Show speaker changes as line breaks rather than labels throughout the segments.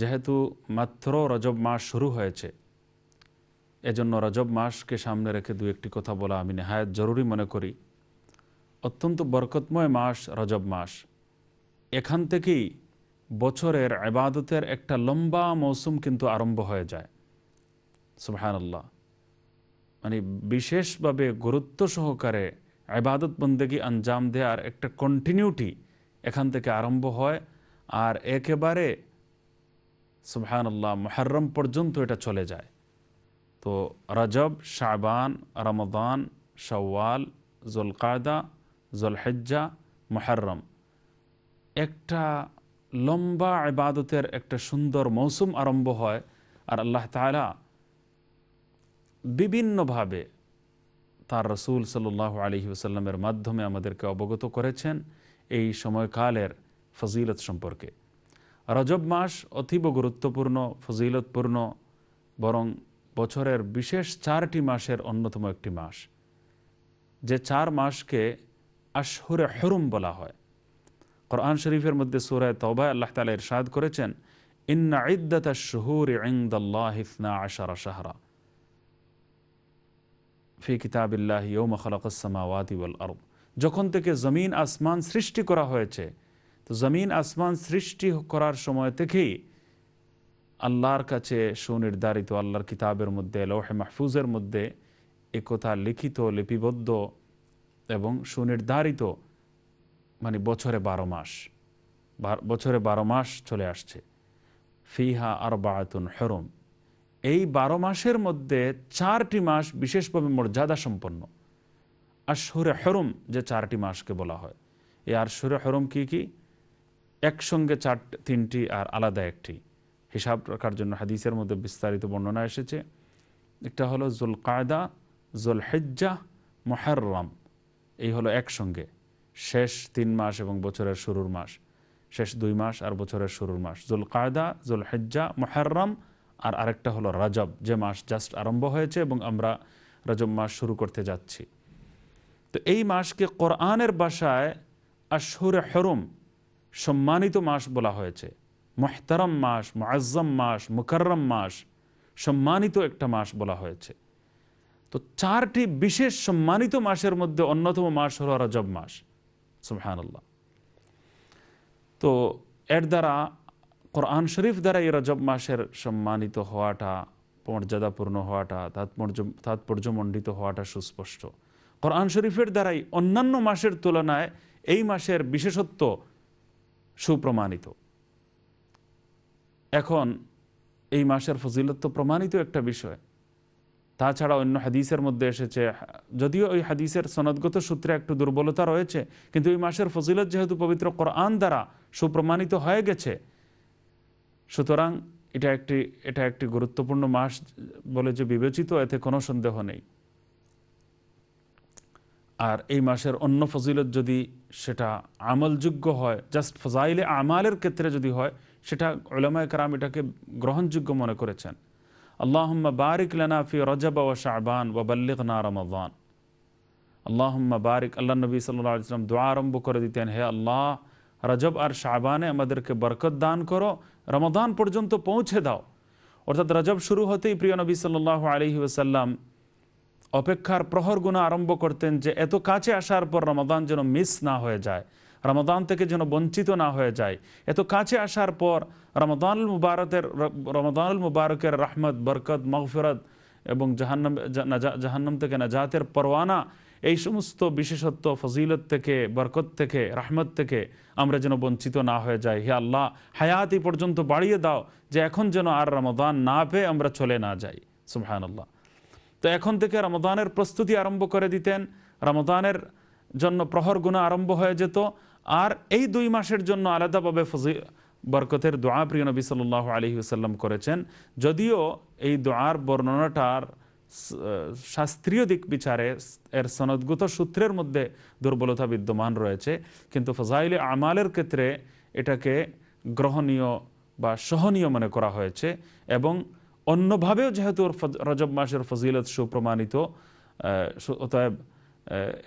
যেহেতু মাত্র রজব মাস শুরু হয়েছে এজন্য রজব মাসকে সামনে রেখে দু একটি কথা বলা আমি নেহায়ত জরুরি মনে করি অত্যন্ত বরকতময় মাস রজব মাস এখান থেকেই বছরের আবাদতের একটা লম্বা মৌসুম কিন্তু আরম্ভ হয়ে যায় সুবাহানাল্লাহ মানে বিশেষভাবে গুরুত্ব সহকারে আবাদত বন্দেগি আঞ্জাম দেওয়ার একটা কন্টিনিউটি এখান থেকে আরম্ভ হয় আর একেবারে সুবহানাল্লাহ মহরম পর্যন্ত এটা চলে যায় তো রজব শাবান রমদান শওয়াল জলকায়দা জলহেজ্জা মহারম একটা লম্বা ইবাদতের একটা সুন্দর মৌসুম আরম্ভ হয় আর আল্লাহ তালা বিভিন্নভাবে তার রসুল সাল্লাহ আলহি ওসাল্লামের মাধ্যমে আমাদেরকে অবগত করেছেন এই সময়কালের ফজিলত সম্পর্কে রজব মাস অতীব গুরুত্বপূর্ণ ফজিলতপূর্ণ বরং বছরের বিশেষ চারটি মাসের অন্যতম একটি মাস যে চার মাসকে আশহুরে হরুম বলা হয় কোরআন শরীফের মধ্যে সুরায় তবায় আল্লাহ তালা ইরশাদ করেছেন ইন্না ইদ্দাতা শহুর ইংদাল্লাহ ইসনা আশারা শাহরা ফি কিতাবিল্লাহ ইউম খলাকাসমাওয়াতি ওয়াদিউল আরব যখন থেকে জমিন আসমান সৃষ্টি করা হয়েছে তো জমিন আসমান সৃষ্টি করার সময় থেকেই আল্লাহর কাছে সুনির্ধারিত আল্লাহর কিতাবের মধ্যে লৌহে মাহফুজের মধ্যে একথা লিখিত লিপিবদ্ধ এবং সুনির্ধারিত মানে বছরে বারো মাস বছরে বারো মাস চলে আসছে ফিহা আর বায়াতুন হরম এই বারো মাসের মধ্যে চারটি মাস বিশেষভাবে মর্যাদা সম্পন্ন আর সুরে হরম যে চারটি মাসকে বলা হয় এই আর সুরে হরম কী কী একসঙ্গে চার তিনটি আর আলাদা একটি হিসাব রাখার জন্য হাদিসের মধ্যে বিস্তারিত বর্ণনা এসেছে একটা হলো জুল কায়দা জুল হেজ্জা মহারম এই হলো একসঙ্গে শেষ তিন মাস এবং বছরের শুরুর মাস শেষ দুই মাস আর বছরের শুরুর মাস জুল কায়দা জুল হেজ্জা মহারম আর আরেকটা হলো রাজব যে মাস জাস্ট আরম্ভ হয়েছে এবং আমরা রজব মাস শুরু করতে যাচ্ছি তো এই মাসকে কোরআনের বাসায় আশুর হেরম সম্মানিত মাস বলা হয়েছে মহতারম মাস মুআজ্জম মাস মুকরম মাস সম্মানিত একটা মাস বলা হয়েছে তো চারটি বিশেষ সম্মানিত মাসের মধ্যে অন্যতম মাস হল রজব মাস সুহানাল্লাহ তো এর দ্বারা কোরআন শরীফ দ্বারা এই রজব মাসের সম্মানিত হওয়াটা মর্যাদাপূর্ণ হওয়াটা তাৎপর্য তাৎপর্যমণ্ডিত হওয়াটা সুস্পষ্ট কোরআন শরীফের দ্বারাই অন্যান্য মাসের তুলনায় এই মাসের বিশেষত্ব সুপ্রমাণিত এখন এই মাসের ফজিলত তো প্রমাণিত একটা বিষয় তাছাড়া অন্য হাদিসের মধ্যে এসেছে যদিও ওই হাদিসের সনদগত সূত্রে একটু দুর্বলতা রয়েছে কিন্তু এই মাসের ফজিলত যেহেতু পবিত্র কোরআন দ্বারা সুপ্রমাণিত হয়ে গেছে সুতরাং এটা একটি এটা একটি গুরুত্বপূর্ণ মাস বলে যে বিবেচিত এতে কোনো সন্দেহ নেই আর এই মাসের অন্য ফজিলত যদি সেটা আমলযোগ্য হয় জাস্ট ফজাইলে আমালের ক্ষেত্রে যদি হয় সেটা ওলামায় কারাম এটাকে গ্রহণযোগ্য মনে করেছেন আল্লাহম্মা বারিক লানাফি ফি রজাবা শাহবান শাহবান ওয়া না রমাদান আল্লাহম্মা বারিক আল্লাহ নবী সাল্লাহ ইসলাম দোয়া আরম্ভ করে দিতেন হে আল্লাহ রজব আর শাহবানে আমাদেরকে বরকত দান করো রমাদান পর্যন্ত পৌঁছে দাও অর্থাৎ রজব শুরু হতেই প্রিয় নবী সাল্লাহ আলহি ওসাল্লাম অপেক্ষার প্রহর গুণা আরম্ভ করতেন যে এত কাছে আসার পর রমাদান যেন মিস না হয়ে যায় রমাদান থেকে যেন বঞ্চিত না হয়ে যায় এত কাছে আসার পর রমাদানুল মুবারকের রমাদানুল মুবারকের রাহমত বরকত মগফিরত এবং জাহান্নাম জাহান্নাম থেকে নাজাতের পরওয়ানা এই সমস্ত বিশেষত্ব ফজিলত থেকে বরকত থেকে রাহমত থেকে আমরা যেন বঞ্চিত না হয়ে যাই হে আল্লাহ হায়াতি পর্যন্ত বাড়িয়ে দাও যে এখন যেন আর রমাদান না পেয়ে আমরা চলে না যাই সুহান আল্লাহ তো এখন থেকে রমদানের প্রস্তুতি আরম্ভ করে দিতেন রমদানের জন্য প্রহর গুণা আরম্ভ হয়ে যেত আর এই দুই মাসের জন্য আলাদাভাবে ফজি বরকতের দোয়া প্রিয় নবী সাল্লাহ আলহি করেছেন যদিও এই দোয়ার বর্ণনাটার শাস্ত্রীয় দিক বিচারে এর সনদগত সূত্রের মধ্যে দুর্বলতা বিদ্যমান রয়েছে কিন্তু ফজাইল আমালের ক্ষেত্রে এটাকে গ্রহণীয় বা সহনীয় মনে করা হয়েছে এবং অন্যভাবেও যেহেতু রজব মাসের ফজিলত সুপ্রমাণিত অতএব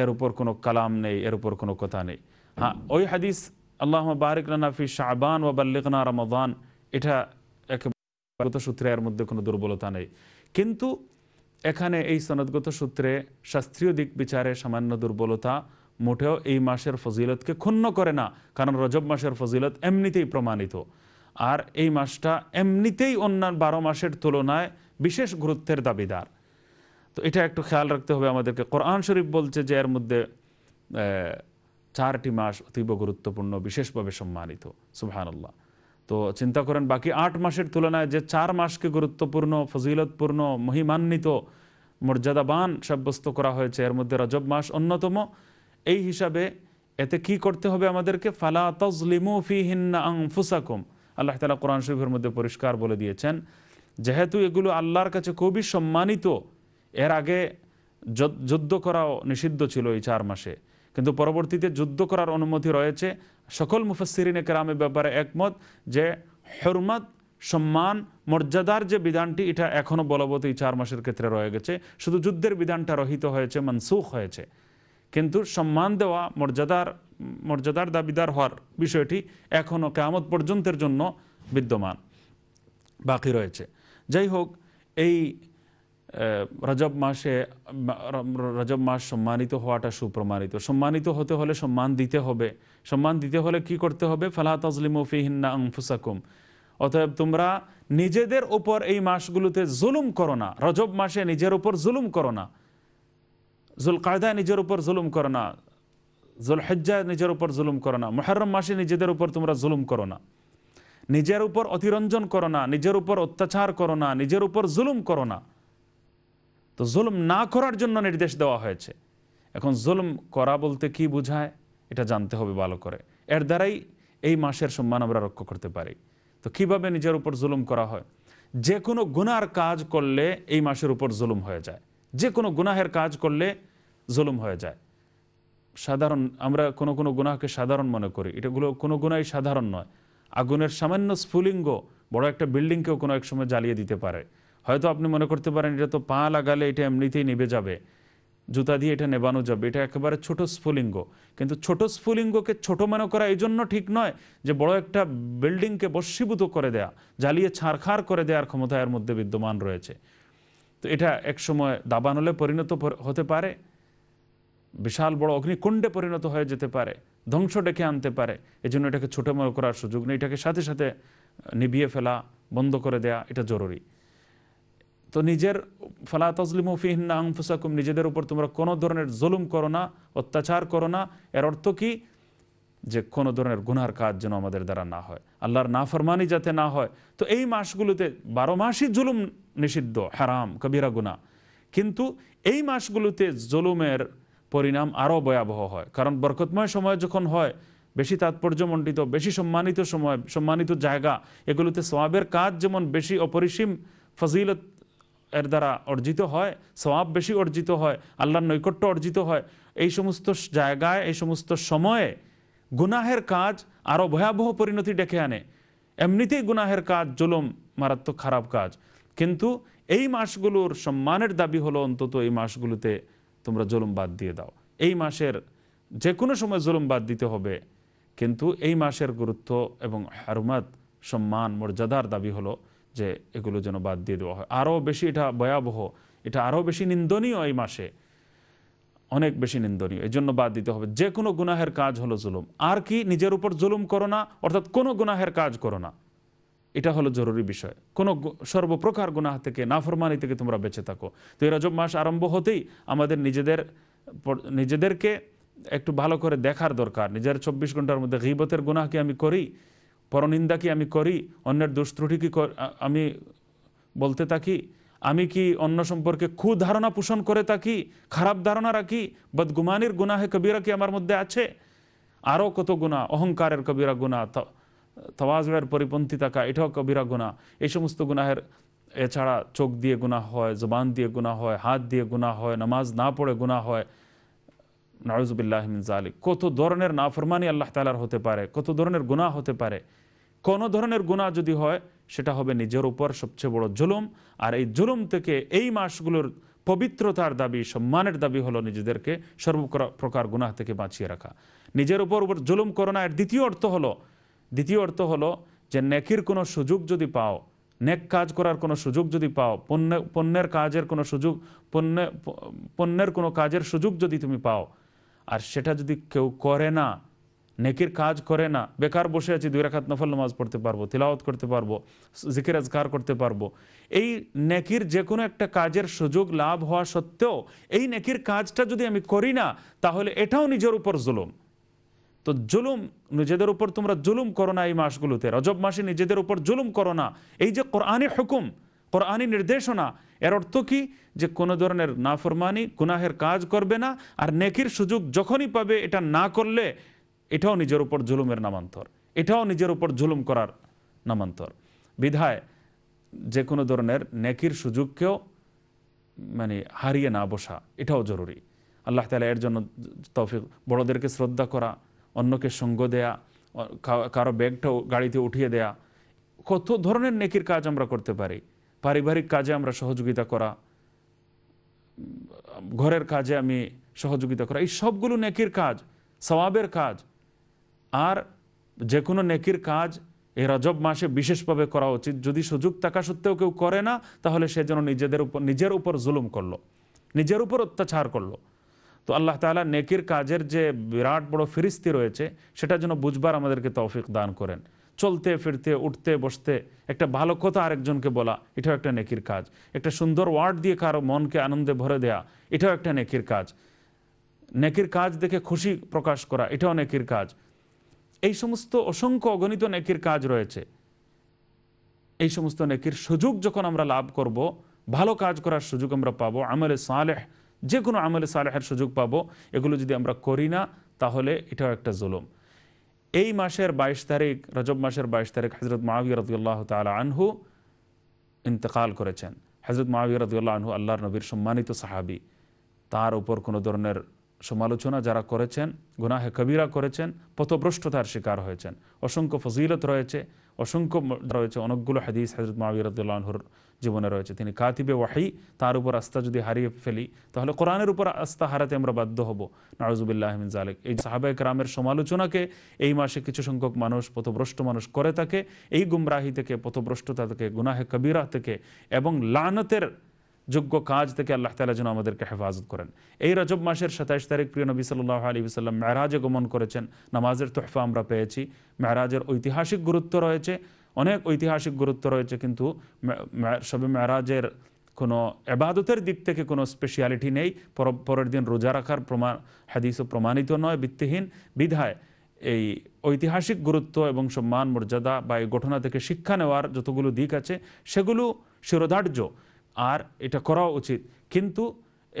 এর উপর কোনো কালাম নেই এর উপর কোনো কথা নেই হ্যাঁ ওই হাদিস আল্লাহ বারিকলানা ফি শাহবান ও বাল্লিকনা রমদান এটা একেবারে সূত্রে এর মধ্যে কোনো দুর্বলতা নেই কিন্তু এখানে এই সনদগত সূত্রে শাস্ত্রীয় দিক বিচারে সামান্য দুর্বলতা মোটেও এই মাসের ফজিলতকে ক্ষুণ্ণ করে না কারণ রজব মাসের ফজিলত এমনিতেই প্রমাণিত আর এই মাসটা এমনিতেই অন্যান্য বারো মাসের তুলনায় বিশেষ গুরুত্বের দাবিদার তো এটা একটু খেয়াল রাখতে হবে আমাদেরকে কোরআন শরীফ বলছে যে এর মধ্যে চারটি মাস অতীব গুরুত্বপূর্ণ বিশেষভাবে সম্মানিত সুবহানাল্লাহ তো চিন্তা করেন বাকি আট মাসের তুলনায় যে চার মাসকে গুরুত্বপূর্ণ ফজিলতপূর্ণ মহিমান্বিত মর্যাদাবান সাব্যস্ত করা হয়েছে এর মধ্যে রজব মাস অন্যতম এই হিসাবে এতে কি করতে হবে আমাদেরকে ফালা তজলিমু ফি হিন্না ফুসাকুম আল্লাহ তালা কোরআন শরীফের মধ্যে পরিষ্কার বলে দিয়েছেন যেহেতু এগুলো আল্লাহর কাছে খুবই সম্মানিত এর আগে যুদ্ধ করাও নিষিদ্ধ ছিল এই চার মাসে কিন্তু পরবর্তীতে যুদ্ধ করার অনুমতি রয়েছে সকল মুফাসিরিনে কেরামের ব্যাপারে একমত যে হরমত সম্মান মর্যাদার যে বিধানটি এটা এখনও বলবত এই চার মাসের ক্ষেত্রে রয়ে গেছে শুধু যুদ্ধের বিধানটা রহিত হয়েছে মানসুখ হয়েছে কিন্তু সম্মান দেওয়া মর্যাদার মর্যাদার দাবিদার হওয়ার বিষয়টি এখনও কেমত পর্যন্তের জন্য বিদ্যমান বাকি রয়েছে যাই হোক এই রজব মাসে রজব মাস সম্মানিত হওয়াটা সুপ্রমাণিত সম্মানিত হতে হলে সম্মান দিতে হবে সম্মান দিতে হলে কি করতে হবে ফালা তাজলিম ফিহিন্না আংফুসাকুম অতএব তোমরা নিজেদের ওপর এই মাসগুলোতে জুলুম করো না রজব মাসে নিজের ওপর জুলুম করো না জুল কায়দা নিজের উপর জুলুম করো না জুল হজ্জা নিজের উপর জুলুম করো না মোহরম মাসে নিজেদের উপর তোমরা জুলুম করো না নিজের উপর অতিরঞ্জন করো না নিজের উপর অত্যাচার করো না নিজের উপর জুলুম করো না তো জুলুম না করার জন্য নির্দেশ দেওয়া হয়েছে এখন জুলুম করা বলতে কি বোঝায় এটা জানতে হবে ভালো করে এর দ্বারাই এই মাসের সম্মান আমরা রক্ষা করতে পারি তো কিভাবে নিজের উপর জুলুম করা হয় যে কোনো গুনার কাজ করলে এই মাসের উপর জুলুম হয়ে যায় যে কোনো গুনাহের কাজ করলে জুলুম হয়ে যায় সাধারণ আমরা কোনো কোনো গুনাহকে সাধারণ মনে করি এটাগুলো কোনো গুণাই সাধারণ নয় আগুনের সামান্য স্ফুলিঙ্গ বড় একটা বিল্ডিংকেও কোনো এক সময় জ্বালিয়ে দিতে পারে হয়তো আপনি মনে করতে পারেন এটা তো পা লাগালে এটা এমনিতেই নেবে যাবে জুতা দিয়ে এটা নেবানো যাবে এটা একেবারে ছোট স্ফুলিঙ্গ কিন্তু ছোট স্ফুলিঙ্গকে ছোট মনে করা এই জন্য ঠিক নয় যে বড় একটা বিল্ডিংকে বস্মীভূত করে দেয়া জ্বালিয়ে ছাড়খাড় করে দেওয়ার ক্ষমতা এর মধ্যে বিদ্যমান রয়েছে তো এটা একসময় দাবানলে পরিণত হতে পারে বিশাল বড় অগ্নিকুণ্ডে পরিণত হয়ে যেতে পারে ধ্বংস ডেকে আনতে পারে এজন্য এটাকে ছোটো মনে করার সুযোগ নেই এটাকে সাথে সাথে নিবিয়ে ফেলা বন্ধ করে দেয়া এটা জরুরি তো নিজের ফালা তজলিম ফিহিন্না আংফুসাকুম নিজেদের উপর তোমরা কোনো ধরনের জুলুম করো না অত্যাচার করো না এর অর্থ কি যে কোনো ধরনের গুনার কাজ যেন আমাদের দ্বারা না হয় আল্লাহর ফরমানি যাতে না হয় তো এই মাসগুলোতে বারো মাসই জুলুম নিষিদ্ধ হারাম কবিরা গুণা কিন্তু এই মাসগুলোতে জুলুমের পরিণাম আরও ভয়াবহ হয় কারণ বরকতময় সময় যখন হয় বেশি তাৎপর্যমণ্ডিত বেশি সম্মানিত সময় সম্মানিত জায়গা এগুলোতে সবাবের কাজ যেমন বেশি অপরিসীম ফজিলত এর দ্বারা অর্জিত হয় সবাব বেশি অর্জিত হয় আল্লাহর নৈকট্য অর্জিত হয় এই সমস্ত জায়গায় এই সমস্ত সময়ে গুনাহের কাজ আরও ভয়াবহ পরিণতি ডেকে আনে এমনিতেই গুনাহের কাজ জুলুম মারাত্মক খারাপ কাজ কিন্তু এই মাসগুলোর সম্মানের দাবি হলো অন্তত এই মাসগুলোতে তোমরা জুলুম বাদ দিয়ে দাও এই মাসের যে কোনো সময় জুলুম বাদ দিতে হবে কিন্তু এই মাসের গুরুত্ব এবং হারমাত সম্মান মর্যাদার দাবি হলো যে এগুলো যেন বাদ দিয়ে দেওয়া হয় আরও বেশি এটা ভয়াবহ এটা আরও বেশি নিন্দনীয় এই মাসে অনেক বেশি নিন্দনীয় এই জন্য বাদ দিতে হবে যে কোনো গুনাহের কাজ হলো জুলুম আর কি নিজের উপর জুলুম করো না অর্থাৎ কোনো গুনাহের কাজ করো না এটা হলো জরুরি বিষয় কোনো সর্বপ্রকার গুনাহ থেকে নাফরমানি থেকে তোমরা বেঁচে থাকো তো এই রজব মাস আরম্ভ হতেই আমাদের নিজেদের নিজেদেরকে একটু ভালো করে দেখার দরকার নিজের চব্বিশ ঘন্টার মধ্যে গিবতের গুনাহ কি আমি করি পরনিন্দা কি আমি করি অন্যের দুষ্ত্রুটি কি আমি বলতে থাকি আমি কি অন্য সম্পর্কে ধারণা পোষণ করে থাকি খারাপ ধারণা রাখি বদগুমানির গুনাহে কবিরা কি আমার মধ্যে আছে আরও কত গুণা অহংকারের কবিরা গুণা তওয়াজের পরিপন্থী থাকা এটাও কবিরা গুণা এই সমস্ত গুনাহের এছাড়া চোখ দিয়ে গুণা হয় জবান দিয়ে গুণা হয় হাত দিয়ে গুণা হয় নামাজ না পড়ে গুণা হয় নওয়াজবিল্লাহমিন জালিক কত ধরনের নাফরমানি আল্লাহ তালার হতে পারে কত ধরনের গুণা হতে পারে কোনো ধরনের গুণা যদি হয় সেটা হবে নিজের উপর সবচেয়ে বড় জুলুম আর এই জুলুম থেকে এই মাসগুলোর পবিত্রতার দাবি সম্মানের দাবি হলো নিজেদেরকে সর্বপ্রকার গুনাহ থেকে বাঁচিয়ে রাখা নিজের উপর জুলুম করো না এর দ্বিতীয় অর্থ হলো দ্বিতীয় অর্থ হলো যে নেকির কোনো সুযোগ যদি পাও নেক কাজ করার কোনো সুযোগ যদি পাও পণ্য পণ্যের কাজের কোনো সুযোগ পণ্য পণ্যের কোনো কাজের সুযোগ যদি তুমি পাও আর সেটা যদি কেউ করে না নেকির কাজ করে না বেকার বসে আছি দুই রাখাত নফল নামাজ পড়তে পারবো তিলাওয়াত করতে পারবো জিকির আজকার করতে পারবো এই নেকির যে কোনো একটা কাজের সুযোগ লাভ হওয়া সত্ত্বেও এই নেকির কাজটা যদি আমি করি না তাহলে এটাও নিজের উপর জুলুম তো জুলুম নিজেদের উপর তোমরা জুলুম করো না এই মাসগুলোতে রজব মাসে নিজেদের উপর জুলুম করো না এই যে কোরআনে হুকুম কোরআনি নির্দেশনা এর অর্থ কি যে কোনো ধরনের নাফরমানি গুনাহের কাজ করবে না আর নেকির সুযোগ যখনই পাবে এটা না করলে এটাও নিজের উপর জুলুমের নামান্তর এটাও নিজের উপর জুলুম করার নামান্তর বিধায় যে কোনো ধরনের নেকির সুযোগকেও মানে হারিয়ে না বসা এটাও জরুরি আল্লাহ তালা এর জন্য তফিক বড়দেরকে শ্রদ্ধা করা অন্যকে সঙ্গ দেয়া কারো ব্যাগটাও গাড়িতে উঠিয়ে দেয়া কত ধরনের নেকির কাজ আমরা করতে পারি পারিবারিক কাজে আমরা সহযোগিতা করা ঘরের কাজে আমি সহযোগিতা করা এই সবগুলো নেকির কাজ সবাবের কাজ আর যে কোনো নেকির কাজ এই রজব মাসে বিশেষভাবে করা উচিত যদি সুযোগ থাকা সত্ত্বেও কেউ করে না তাহলে সে যেন নিজেদের উপর নিজের উপর জুলুম করলো নিজের উপর অত্যাচার করলো তো আল্লাহ তালা নেকির কাজের যে বিরাট বড় ফিরিস্তি রয়েছে সেটা যেন বুঝবার আমাদেরকে তৌফিক দান করেন চলতে ফিরতে উঠতে বসতে একটা ভালো কথা আরেকজনকে বলা এটাও একটা নেকির কাজ একটা সুন্দর ওয়ার্ড দিয়ে কারো মনকে আনন্দে ভরে দেয়া এটাও একটা নেকির কাজ নেকির কাজ দেখে খুশি প্রকাশ করা এটাও নেকির কাজ এই সমস্ত অসংখ্য অগণিত নেকির কাজ রয়েছে এই সমস্ত নেকির সুযোগ যখন আমরা লাভ করব ভালো কাজ করার সুযোগ আমরা পাবো আমলে সালেহ যে কোনো আমলে সালেহের সুযোগ পাবো এগুলো যদি আমরা করি না তাহলে এটাও একটা জুলুম এই মাসের বাইশ তারিখ রজব মাসের বাইশ তারিখ হজরত মাহবির রদুল্লাহ তাল আনহু ইন্তেকাল করেছেন হজরত মাহবির রদুল্লাহ আনহু আল্লাহর নবীর সম্মানিত সাহাবি তার উপর কোনো ধরনের সমালোচনা যারা করেছেন গুনাহে কবিরা করেছেন পথভ্রষ্টতার শিকার হয়েছেন অসংখ্য ফজিলত রয়েছে অসংখ্য রয়েছে অনেকগুলো হাদিস হজরত মাবিরদুল্লাহর জীবনে রয়েছে তিনি কাতিবে ওয়াহি তার উপর আস্থা যদি হারিয়ে ফেলি তাহলে কোরআনের উপর আস্থা হারাতে আমরা বাধ্য হব আহমিন জালেক এই সাহাবায়ক রামের সমালোচনাকে এই মাসে কিছু সংখ্যক মানুষ পথভ্রষ্ট মানুষ করে থাকে এই গুমরাহি থেকে পথভ্রষ্টতা থেকে গুনাহে কবিরা থেকে এবং লানতের যোগ্য কাজ থেকে আল্লাহ তালা যেন আমাদেরকে হেফাজত করেন এই রজব মাসের সাতাইশ তারিখ প্রিয় নবী সাল্লাহ আলী সাল্লাম মেহরাজে গমন করেছেন নামাজের তোহফা আমরা পেয়েছি মেহরাজের ঐতিহাসিক গুরুত্ব রয়েছে অনেক ঐতিহাসিক গুরুত্ব রয়েছে কিন্তু সবে মেহরাজের কোনো এবাদতের দিক থেকে কোনো স্পেশিয়ালিটি নেই পরের দিন রোজা রাখার প্রমাণ হাদিসও প্রমাণিত নয় ভিত্তিহীন বিধায় এই ঐতিহাসিক গুরুত্ব এবং সম্মান মর্যাদা বা এই ঘটনা থেকে শিক্ষা নেওয়ার যতগুলো দিক আছে সেগুলো শিরোধার্য আর এটা করা উচিত কিন্তু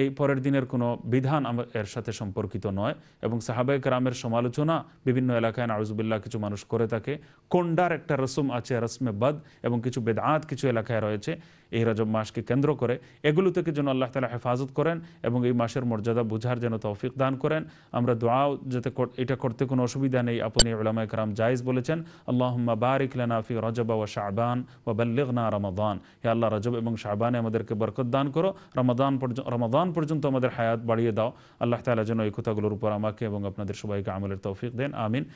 এই পরের দিনের কোনো বিধান এর সাথে সম্পর্কিত নয় এবং সাহাবাই গ্রামের সমালোচনা বিভিন্ন এলাকায় নারুজুবিল্লাহ কিছু মানুষ করে থাকে কোন্ডার একটা রসম আছে রসমে বাদ এবং কিছু বেদাঁত কিছু এলাকায় রয়েছে এই রজব মাসকে কেন্দ্র করে এগুলো থেকে যেন আল্লাহ তালা হেফাজত করেন এবং এই মাসের মর্যাদা বুঝার যেন তৌফিক দান করেন আমরা দোয়াও যাতে এটা করতে কোনো অসুবিধা নেই আপনি ওলামা ইকরাম জায়েজ বলেছেন আল্লাহ বারিক লানাফি রজবা ও শাহবান ও বাল্লিগনা রমাদান হে আল্লাহ রজব এবং শাহবানে আমাদেরকে বরকত দান করো রমাদান পর্যন্ত রমাদান রমজান পর্যন্ত আমাদের হায়াত বাড়িয়ে দাও আল্লাহ তালা যেন এই কথাগুলোর উপর আমাকে এবং আপনাদের সবাইকে আমলের তৌফিক দেন আমিন